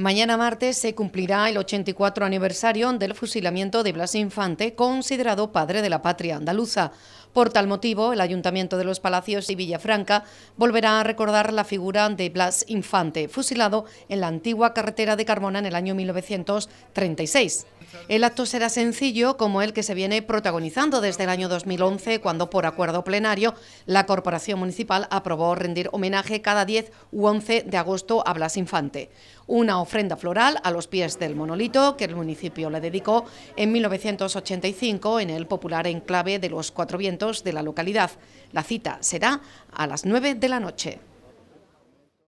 Mañana martes se cumplirá el 84 aniversario del fusilamiento de Blas Infante, considerado padre de la patria andaluza. Por tal motivo, el Ayuntamiento de los Palacios y Villafranca volverá a recordar la figura de Blas Infante, fusilado en la antigua carretera de Carmona en el año 1936. El acto será sencillo como el que se viene protagonizando desde el año 2011, cuando por acuerdo plenario la Corporación Municipal aprobó rendir homenaje cada 10 u 11 de agosto a Blas Infante. Una ofrenda floral a los pies del monolito que el municipio le dedicó en 1985 en el popular enclave de los Cuatro Vientos de la localidad. La cita será a las 9 de la noche.